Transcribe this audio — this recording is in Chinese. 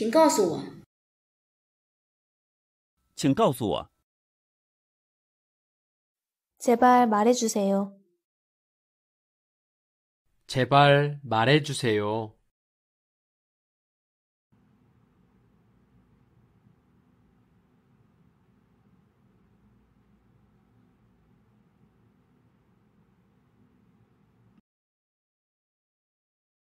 请告诉我，请告诉我。제발말해주세요제발말해주세요